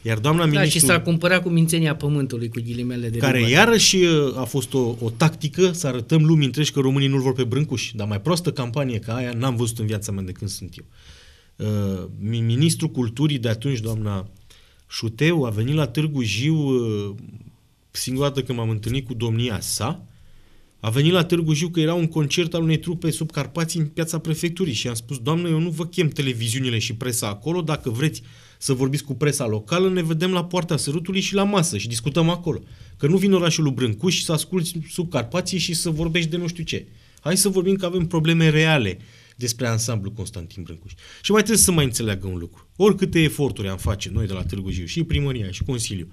Iar doamna da, ministru... și s-a cumpărat cu mințenia pământului, cu ghilimele de Care lumea. iarăși a fost o, o tactică să arătăm lumii întregi că românii nu-l vor pe Brâncuș. Dar mai proastă campanie ca aia n-am văzut în viața mea de când sunt eu. Uh, ministrul culturii de atunci, doamna Șuteu, a venit la Târgu Jiu uh, singura dată când m-am întâlnit cu domnia sa, a venit la Târgu Jiu că era un concert al unei trupe sub Carpații în piața prefecturii și am spus, doamnă, eu nu vă chem televiziunile și presa acolo, dacă vreți să vorbiți cu presa locală, ne vedem la poarta sărutului și la masă și discutăm acolo. Că nu vin orașul lui Brâncuș să asculti sub Carpații și să vorbești de nu știu ce. Hai să vorbim că avem probleme reale despre ansamblu Constantin Brâncuș. Și mai trebuie să mai înțeleagă un lucru. Oricâte eforturi am face noi de la Târgu Jiu și primăria și Consiliu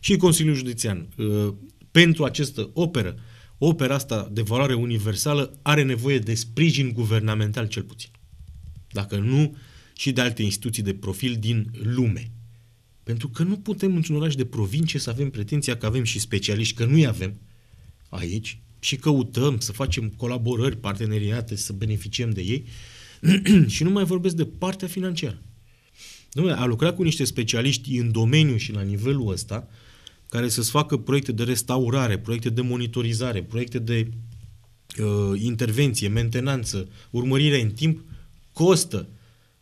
și Consiliul Județean, uh, pentru această operă, opera asta de valoare universală are nevoie de sprijin guvernamental cel puțin. Dacă nu, și de alte instituții de profil din lume. Pentru că nu putem într-un oraș de provincie să avem pretenția că avem și specialiști, că nu-i avem aici și căutăm să facem colaborări, parteneriate, să beneficiem de ei și nu mai vorbesc de partea financiară. Dom'le, a lucrat cu niște specialiști în domeniu și la nivelul ăsta care să-ți facă proiecte de restaurare, proiecte de monitorizare, proiecte de uh, intervenție, mentenanță, urmărire în timp, costă.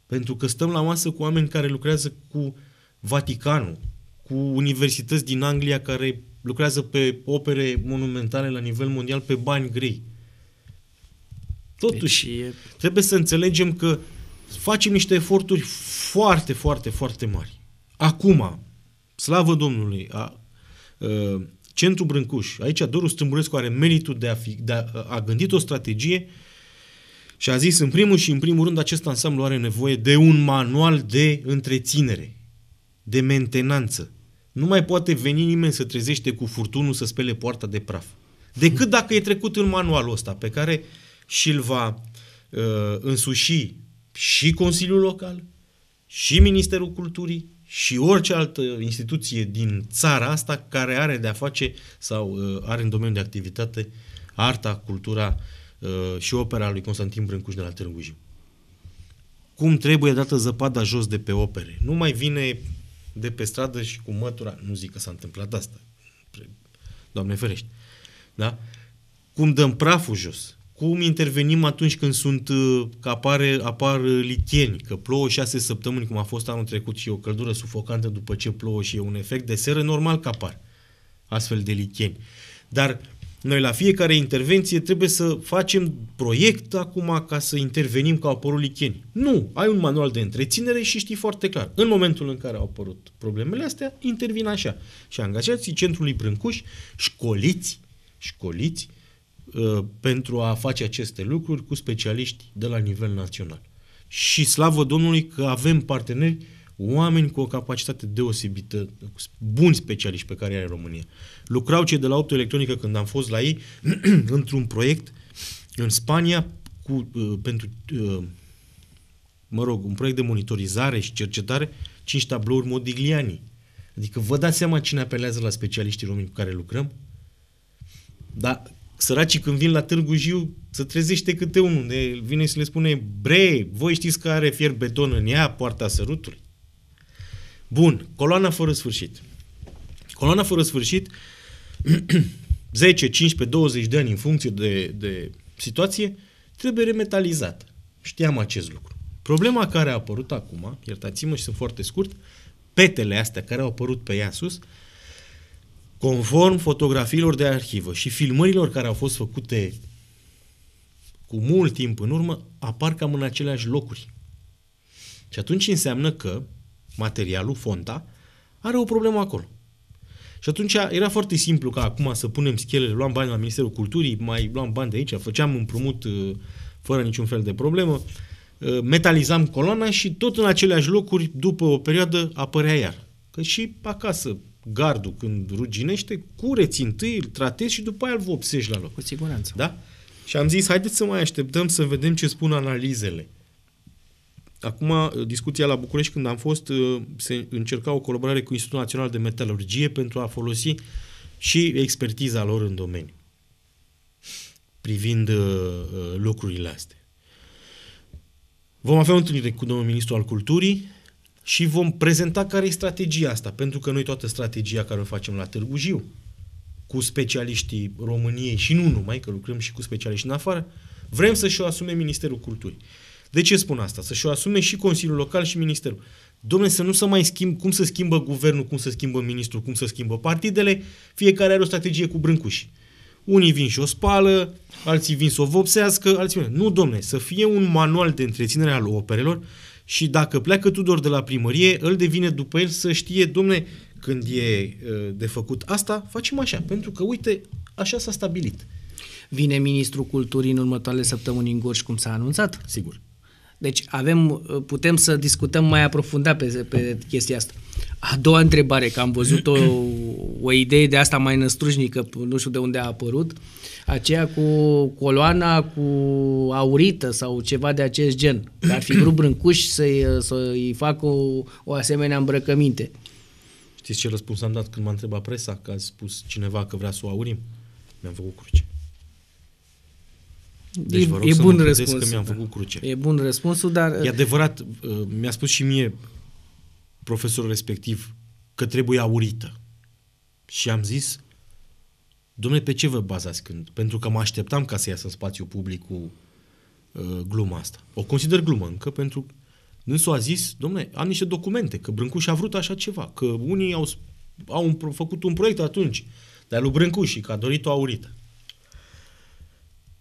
Pentru că stăm la masă cu oameni care lucrează cu Vaticanul, cu universități din Anglia care lucrează pe opere monumentale la nivel mondial pe bani grei. Totuși, deci, trebuie să înțelegem că facem niște eforturi foarte, foarte, foarte mari. Acum, slavă Domnului, a Uh, centru Brâncuș. Aici Doru Stâmburescu are meritul de a, fi, de a, a gândit o strategie și a zis în primul și în primul rând acest ansamblu are nevoie de un manual de întreținere, de mentenanță. Nu mai poate veni nimeni să trezește cu furtunul să spele poarta de praf. Decât dacă e trecut în manualul ăsta pe care și-l va uh, însuși și Consiliul Local, și Ministerul Culturii, și orice altă instituție din țara asta care are de a face sau uh, are în domeniul de activitate arta, cultura uh, și opera lui Constantin Brâncuș de la Târgu Jiu. Cum trebuie dată zăpada jos de pe opere. Nu mai vine de pe stradă și cu mătura. Nu zic că s-a întâmplat asta. Doamne ferește. Da? Cum dăm praful jos cum intervenim atunci când sunt, uh, că apare, apar licheni, că plouă șase săptămâni, cum a fost anul trecut și e o căldură sufocantă după ce plouă și e un efect de seră, normal că apar astfel de licheni. Dar noi la fiecare intervenție trebuie să facem proiect acum ca să intervenim că au apărut licheni. Nu, ai un manual de întreținere și știi foarte clar. În momentul în care au apărut problemele astea, intervin așa. Și angajații centrului Brâncuș, școliți, școliți, Uh, pentru a face aceste lucruri cu specialiști de la nivel național. Și slavă Domnului că avem parteneri, oameni cu o capacitate deosebită, buni specialiști pe care are România. Lucrau cei de la Optoelectronică când am fost la ei într-un proiect în Spania cu, uh, pentru, uh, mă rog, un proiect de monitorizare și cercetare, cinci tablouri modigliani. Adică vă dați seama cine apelează la specialiștii români cu care lucrăm? Dar săracii când vin la Târgu Jiu, să trezește câte unul. ne vine și le spune, bre, voi știți că are fier beton în ea, poarta sărutului? Bun, coloana fără sfârșit. Coloana fără sfârșit, 10, 15, 20 de ani în funcție de, de situație, trebuie remetalizată. Știam acest lucru. Problema care a apărut acum, iertați-mă și sunt foarte scurt, petele astea care au apărut pe ea sus, uh, Conform fotografiilor de arhivă și filmărilor care au fost făcute cu mult timp în urmă, apar cam în aceleași locuri. Și atunci înseamnă că materialul, fonta, are o problemă acolo. Și atunci era foarte simplu ca acum să punem schelele, luam bani la Ministerul Culturii, mai luam bani de aici, făceam împrumut uh, fără niciun fel de problemă, uh, metalizam coloana și tot în aceleași locuri, după o perioadă, apărea iar. Că și acasă gardul când ruginește, cureți întâi, îl tratezi și după aia îl vopsești la loc. Cu siguranță. Da? Și am zis, haideți să mai așteptăm să vedem ce spun analizele. Acum, discuția la București, când am fost, uh, se încerca o colaborare cu Institutul Național de Metalurgie pentru a folosi și expertiza lor în domeniu privind uh, uh, lucrurile astea. Vom avea o întâlnire cu domnul ministru al culturii, și vom prezenta care e strategia asta, pentru că noi toată strategia care o facem la Târgu Jiu, cu specialiștii României și nu numai, că lucrăm și cu specialiști în afară, vrem să și-o asume Ministerul Culturii. De ce spun asta? Să și-o asume și Consiliul Local și Ministerul. Domnule, să nu se mai schimb, cum se schimbă guvernul, cum se schimbă ministrul, cum se schimbă partidele, fiecare are o strategie cu brâncuși. Unii vin și o spală, alții vin să o vopsească, alții vin. Nu, domne, să fie un manual de întreținere al operelor și dacă pleacă Tudor de la primărie, îl devine după el să știe, domne, când e ă, de făcut asta, facem așa, pentru că, uite, așa s-a stabilit. Vine ministrul culturii în următoarele săptămâni în Gorj, cum s-a anunțat? Sigur. Deci avem, putem să discutăm mai aprofundat pe, pe chestia asta. A doua întrebare, că am văzut o, o idee de asta mai năstrușnică, nu știu de unde a apărut, aceea cu coloana cu aurită sau ceva de acest gen. Ar fi vrut brâncuș să-i, să-i facă o, o asemenea îmbrăcăminte. Știți ce răspuns am dat când m-a întrebat presa că a spus cineva că vrea să o aurim? Mi-am făcut cruce. Deci e, vă rog e să bun răspuns. că mi-am făcut cruce. E bun răspunsul, dar... E adevărat, uh, mi-a spus și mie profesorul respectiv că trebuie aurită. Și am zis, domnule, pe ce vă bazați când? Pentru că mă așteptam ca să iasă în spațiu public cu uh, gluma asta. O consider glumă încă pentru... Dânsul a zis, domnule, am niște documente, că Brâncuș a vrut așa ceva, că unii au, au un, făcut un proiect atunci, dar lui Brâncuș și că a dorit o aurită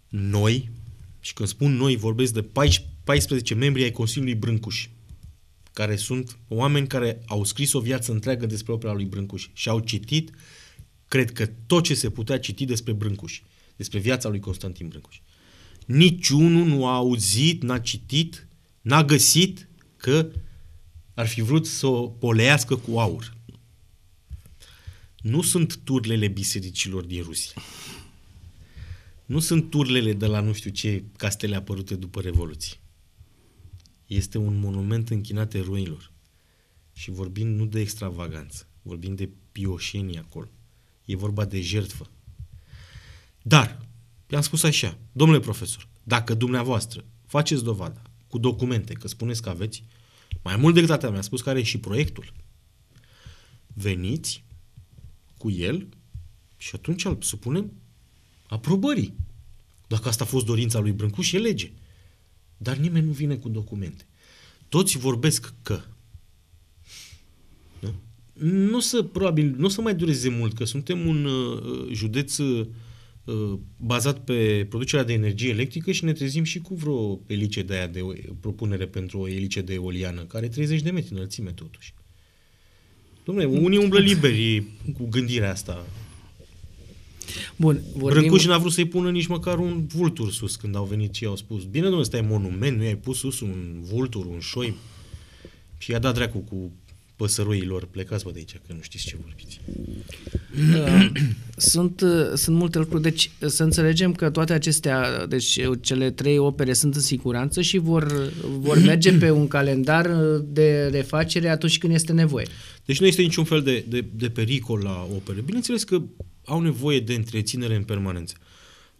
noi, și când spun noi vorbesc de 14, membri ai Consiliului Brâncuș, care sunt oameni care au scris o viață întreagă despre opera lui Brâncuș și au citit, cred că tot ce se putea citi despre Brâncuș, despre viața lui Constantin Brâncuș. Niciunul nu a auzit, n-a citit, n-a găsit că ar fi vrut să o polească cu aur. Nu sunt turlele bisericilor din Rusia nu sunt turlele de la nu știu ce castele apărute după Revoluție. Este un monument închinat eroilor. Și vorbim nu de extravaganță, vorbim de pioșenii acolo. E vorba de jertfă. Dar, i-am spus așa, domnule profesor, dacă dumneavoastră faceți dovada cu documente că spuneți că aveți, mai mult decât atât mi-a spus care e și proiectul, veniți cu el și atunci îl supunem aprobării. Dacă asta a fost dorința lui Brâncuș, e lege. Dar nimeni nu vine cu documente. Toți vorbesc că. Da? Nu o să, probabil, nu o să mai dureze mult, că suntem un uh, județ uh, uh, bazat pe producerea de energie electrică și ne trezim și cu vreo elice de aia de propunere pentru o elice de eoliană, care 30 de metri înălțime totuși. Dom'le, unii umblă liberi cu gândirea asta. Bun, vorbim... Brâncuși n-a vrut să-i pună nici măcar un vultur sus când au venit și au spus, bine domnule, ăsta e monument, nu i-ai pus sus un vultur, un șoi? Și i-a dat dracu cu păsăroilor, plecați bă de aici, că nu știți ce vorbiți. Uh, sunt, uh, sunt multe lucruri, deci uh, să înțelegem că toate acestea, deci cele trei opere sunt în siguranță și vor, vor merge pe un calendar de refacere atunci când este nevoie. Deci nu este niciun fel de, de, de pericol la opere. Bineînțeles că au nevoie de întreținere în permanență.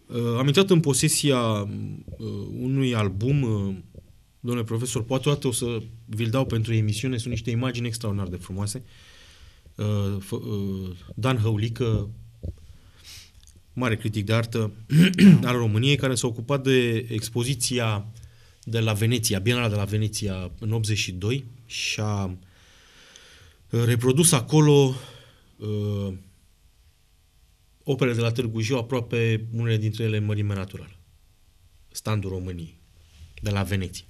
Uh, am intrat în posesia uh, unui album, uh, domnule profesor, poate o dată o să vi-l dau pentru emisiune, sunt niște imagini extraordinar de frumoase. Dan Hăulică, mare critic de artă al României, care s-a ocupat de expoziția de la Veneția, Bienala de la Veneția în 82 și a reprodus acolo uh, Operele de la Târgu Jiu, aproape unele dintre ele mărime naturală. Standul României, de la Veneție.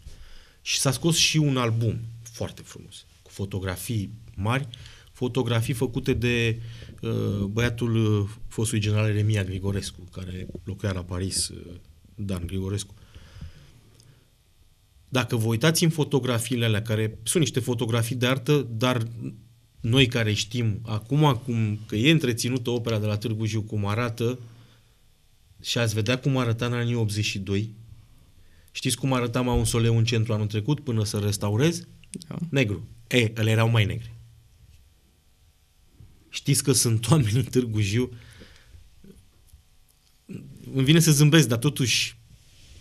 Și s-a scos și un album foarte frumos, cu fotografii mari, fotografii făcute de uh, băiatul uh, fostului general Eremia Grigorescu, care locuia la Paris, uh, Dan Grigorescu. Dacă vă uitați în fotografiile alea, care sunt niște fotografii de artă, dar noi care știm acum cum, că e întreținută opera de la Târgu Jiu cum arată și ați vedea cum arăta în anii 82, știți cum arăta mai un soleu în centru anul trecut până să restaurez? Da. Negru. E, ele erau mai negre. Știți că sunt oameni în Târgu Jiu îmi vine să zâmbesc, dar totuși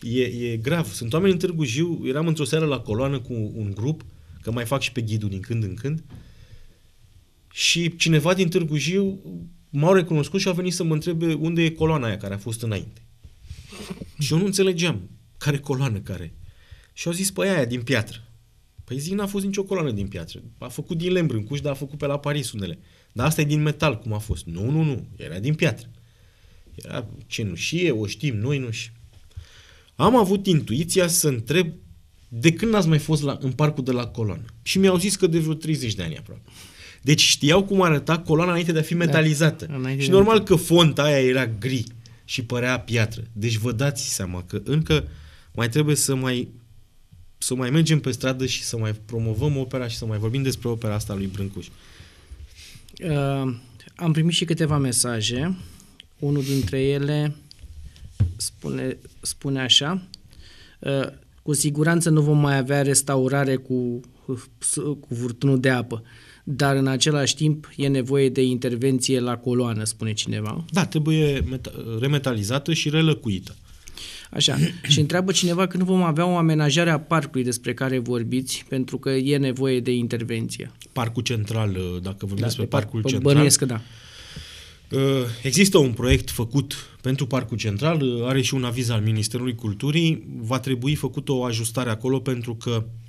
e, e grav. Sunt oameni în Târgu Jiu, eram într-o seară la coloană cu un grup, că mai fac și pe ghidul din când în când, uh, și cineva din Târgu Jiu m-au recunoscut și a venit să mă întrebe unde e coloana aia care a fost înainte. Și eu nu înțelegeam care coloană care. Și au zis, păi aia din piatră. Păi zic, n-a fost nicio coloană din piatră. A făcut din lemn brâncuș, dar a făcut pe la Paris unele. Dar asta e din metal, cum a fost. Nu, nu, nu, era din piatră. Era cenușie, o știm noi, nu știu. Am avut intuiția să întreb de când n-ați mai fost la, în parcul de la coloană. Și mi-au zis că de vreo 30 de ani aproape. Deci știau cum arăta coloana înainte de a fi da, metalizată. Da, și normal că fonta aia era gri și părea piatră. Deci vă dați seama că încă mai trebuie să mai să mai mergem pe stradă și să mai promovăm opera și să mai vorbim despre opera asta lui Brâncuș. Uh, am primit și câteva mesaje. Unul dintre ele spune, spune așa. Uh, cu siguranță nu vom mai avea restaurare cu, cu vârtunul de apă. Uh, dar în același timp e nevoie de intervenție la coloană, spune cineva. Da, trebuie remetalizată și relăcuită. Așa, și întreabă cineva când vom avea o amenajare a parcului despre care vorbiți, pentru că e nevoie de intervenție. Parcul central, uh, dacă vorbim da, despre parcul par- central. Bănuiesc că da. Uh, există un proiect făcut pentru Parcul Central, uh, are și un aviz al Ministerului Culturii, va trebui făcut o ajustare acolo pentru că uh,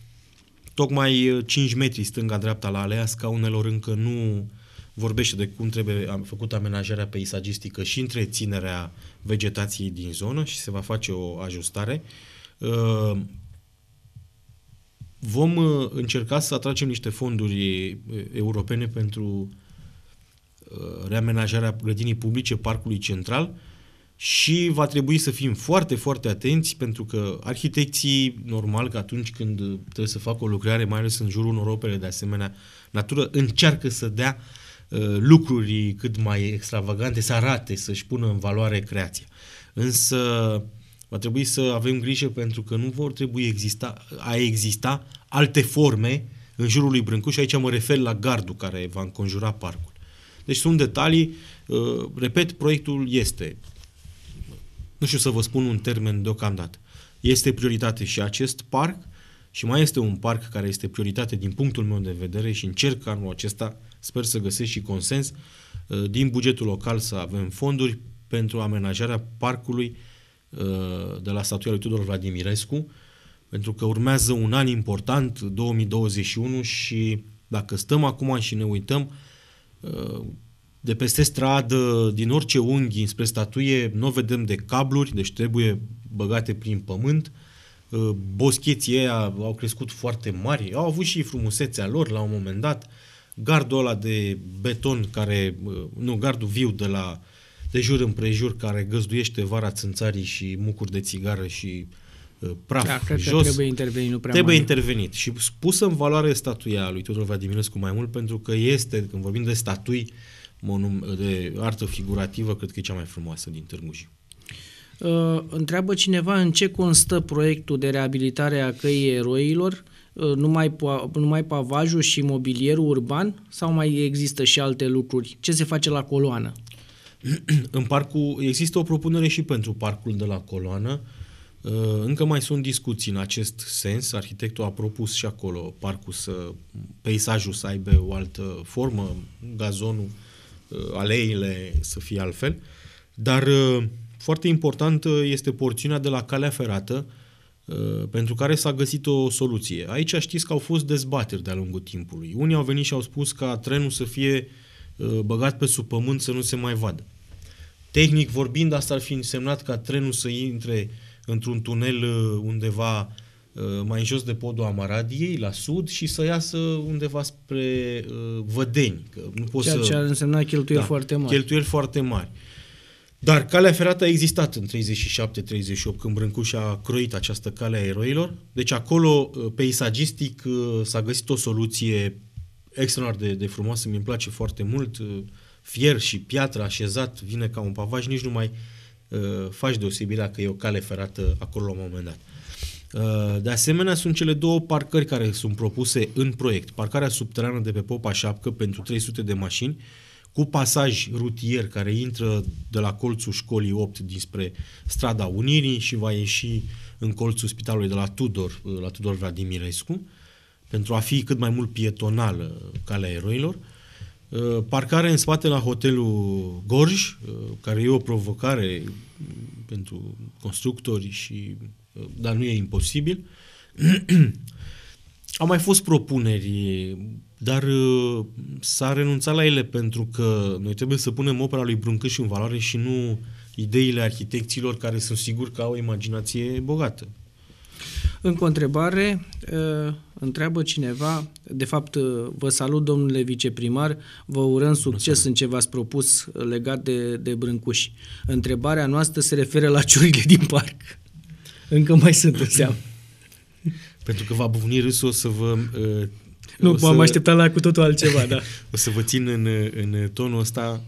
tocmai 5 uh, metri stânga-dreapta la alea scaunelor încă nu vorbește de cum trebuie am făcut amenajarea peisagistică și întreținerea vegetației din zonă și se va face o ajustare. Uh, vom uh, încerca să atragem niște fonduri europene pentru reamenajarea grădinii publice, parcului central, și va trebui să fim foarte, foarte atenți pentru că arhitecții, normal că atunci când trebuie să facă o lucrare, mai ales în jurul unor opere de asemenea natură, încearcă să dea uh, lucruri cât mai extravagante, să arate, să-și pună în valoare creația. Însă va trebui să avem grijă pentru că nu vor trebui exista, a exista alte forme în jurul lui Brâncuș aici mă refer la gardul care va înconjura parcul. Deci sunt detalii, uh, repet, proiectul este nu știu să vă spun un termen deocamdată. Este prioritate și acest parc și mai este un parc care este prioritate din punctul meu de vedere și încerc anul acesta, sper să găsesc și consens, uh, din bugetul local să avem fonduri pentru amenajarea parcului uh, de la statuia lui Tudor Vladimirescu, pentru că urmează un an important, 2021, și dacă stăm acum și ne uităm, uh, de peste stradă, din orice unghi spre statuie, nu vedem de cabluri, deci trebuie băgate prin pământ. Uh, boscheții ăia au crescut foarte mari, au avut și frumusețea lor la un moment dat. Gardul ăla de beton care, uh, nu, gardul viu de la de jur împrejur care găzduiește vara țânțarii și mucuri de țigară și uh, praf da, cred jos. Că trebuie intervenit, nu prea Trebuie mai. intervenit și pusă în valoare statuia lui Tudor Vladimirescu mai mult pentru că este, când vorbim de statui, monum- de artă figurativă, cred că e cea mai frumoasă din Târgu Jiu. Uh, întreabă cineva în ce constă proiectul de reabilitare a căii eroilor, uh, numai, numai pavajul și mobilierul urban sau mai există și alte lucruri? Ce se face la coloană? în parcul, există o propunere și pentru parcul de la coloană. Uh, încă mai sunt discuții în acest sens. Arhitectul a propus și acolo parcul să, peisajul să aibă o altă formă, gazonul Uh, aleile să fie altfel, dar uh, foarte important uh, este porțiunea de la calea ferată pentru care s-a găsit o soluție. Aici știți că au fost dezbateri de-a lungul timpului. Unii au venit și au spus ca trenul să fie băgat pe sub pământ să nu se mai vadă. Tehnic vorbind, asta ar fi însemnat ca trenul să intre într-un tunel undeva uh, Uh, mai în jos de podul Amaradiei, la sud, și să iasă undeva spre uh, Vădeni. Că nu pot Ceea să... ce ar însemna cheltuieli da, foarte mari. Cheltuieli foarte mari. Dar calea ferată a existat în 37-38, când Brâncuș a croit această cale a eroilor. Deci acolo, uh, peisagistic, s-a găsit o soluție extraordinar de, de frumoasă, mi-mi place foarte mult. Fier și piatră așezat vine ca un pavaj, nici nu mai uh, faci deosebirea că e o cale ferată acolo la un moment dat. Uh, Uh, de asemenea, sunt cele două parcări care sunt propuse în proiect. Parcarea subterană de pe Popa Șapcă pentru 300 de mașini, cu pasaj rutier care intră de la colțul școlii 8 dinspre strada Unirii și va ieși în colțul spitalului de la Tudor, uh, la Tudor Vladimirescu, pentru a fi cât mai mult pietonal, calea eroilor. Uh, Parcare în spate la hotelul Gorj, care e o provocare pentru constructori și dar nu e imposibil. Au mai fost propuneri, dar uh, s-a renunțat la ele pentru că noi trebuie să punem opera lui Bruncăș în valoare și nu ideile arhitecților care sunt sigur că au o imaginație bogată. Încă o întrebare, uh, întreabă cineva, de fapt uh, vă salut domnule viceprimar, vă urăm succes în ce v-ați propus legat de, de Brâncuși. Întrebarea noastră se referă la ciorile din parc. Încă mai sunt în seamă. Pentru că va buvni râsul, o să vă... Uh, nu, m-am așteptat la cu totul altceva, da. O să vă țin în, în tonul ăsta.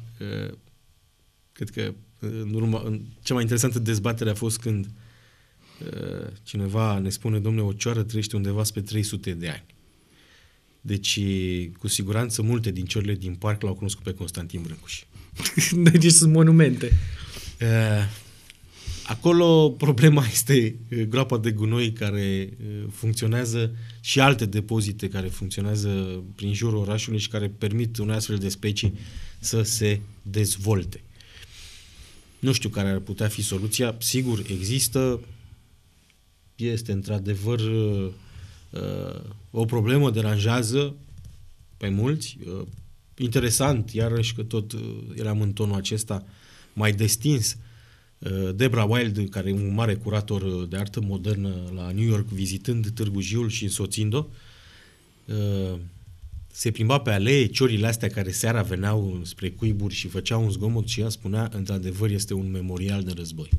Uh, cred că în urma, în, cea mai interesantă dezbatere a fost când uh, cineva ne spune, domnule, o cioară trăiește undeva spre 300 de ani. Deci, cu siguranță, multe din ciorile din parc l-au cunoscut pe Constantin Brâncuș. deci sunt monumente. Uh, Acolo problema este uh, groapa de gunoi care uh, funcționează și alte depozite care funcționează prin jurul orașului și care permit unei astfel de specii să se dezvolte. Nu știu care ar putea fi soluția, sigur există, este într-adevăr uh, o problemă, deranjează pe mulți, interesant, iarăși că tot eram în tonul acesta mai destins, uh, Uh, Debra Wild, care e un mare curator de artă modernă la New York, vizitând Târgu Jiul și însoțind-o, uh, se plimba pe alee, ciorile astea care seara veneau spre cuiburi și făceau un zgomot și ea spunea, într-adevăr, este un memorial de război.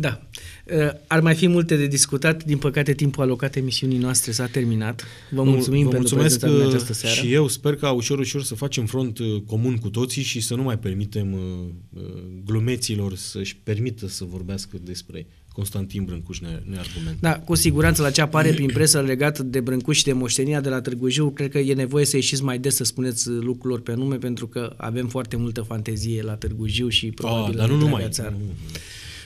Da. Uh, ar mai fi multe de discutat. Din păcate, timpul alocat emisiunii noastre s-a terminat. Vă mulțumim Vă pentru mulțumesc prezența în această uh, seară. Și eu sper ca ușor, ușor să facem front uh, comun cu toții și să nu mai permitem glumeților să-și permită să vorbească despre Constantin Brâncuș ne, ne argumentă. Da, cu siguranță la ce apare prin presă legat de Brâncuș și de moștenia de la Târgu Jiu, cred că e nevoie să ieșiți mai des să spuneți lucrurilor pe nume, pentru că avem foarte multă fantezie la Târgu Jiu și probabil A, ah, dar nu numai. Țară. Nu.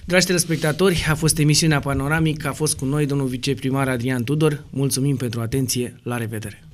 Dragi telespectatori, a fost emisiunea Panoramic, a fost cu noi domnul viceprimar Adrian Tudor. Mulțumim pentru atenție, la revedere!